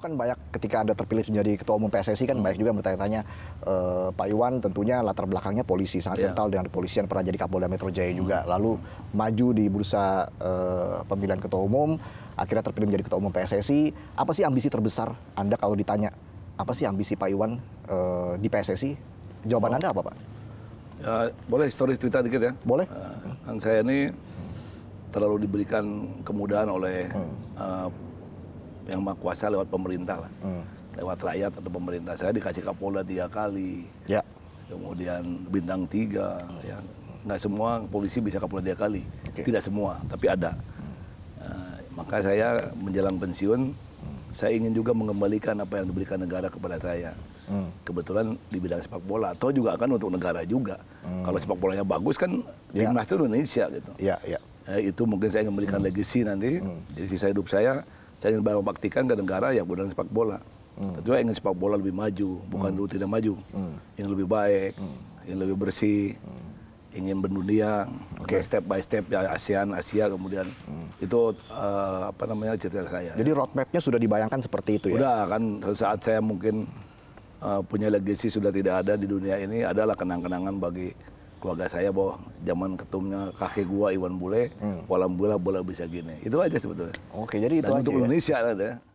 dulu kan banyak ketika ada terpilih menjadi ketua umum PSSI kan hmm. banyak juga bertanya-tanya uh, Pak Iwan tentunya latar belakangnya polisi sangat yeah. kental dengan kepolisian pernah jadi Kapolda Metro Jaya hmm. juga lalu maju di bursa uh, pemilihan ketua umum akhirnya terpilih menjadi ketua umum PSSI apa sih ambisi terbesar Anda kalau ditanya apa sih ambisi Pak Iwan uh, di PSSI jawaban oh. Anda apa Pak? Ya, boleh histori cerita dikit ya? Boleh. Uh, kan saya ini terlalu diberikan kemudahan oleh hmm. uh, yang maha kuasa lewat pemerintah lah. Hmm. Lewat rakyat atau pemerintah. Saya dikasih Kapolda tiga kali. Ya. Kemudian bintang tiga. Hmm. Ya. Nggak semua polisi bisa Kapolda tiga kali. Okay. Tidak semua, tapi ada. Hmm. Uh, maka saya menjelang pensiun, hmm. saya ingin juga mengembalikan apa yang diberikan negara kepada saya. Hmm. Kebetulan di bidang sepak bola atau juga kan untuk negara juga. Hmm. Kalau sepak bolanya bagus kan ya. timnas itu Indonesia gitu. Ya, ya. Eh, itu mungkin saya memberikan hmm. legacy nanti. Hmm. Jadi sisa hidup saya saya ingin membaktikan ke negara yang kemudian sepak bola. Hmm. Tapi ingin sepak bola lebih maju, bukan hmm. dulu tidak maju. Hmm. Yang lebih baik, hmm. yang lebih bersih, hmm. ingin berdunia Okay. Step by step ya ASEAN, Asia kemudian hmm. itu uh, apa namanya cerita saya. Jadi roadmapnya sudah dibayangkan seperti itu ya? Sudah kan saat saya mungkin uh, punya legacy sudah tidak ada di dunia ini adalah kenang-kenangan bagi keluarga saya bahwa zaman ketumnya kakek gua Iwan Bule, hmm. walau bola bola bisa gini. Itu aja sebetulnya. Oke, jadi itu Dan aja. Untuk ya? Indonesia ada.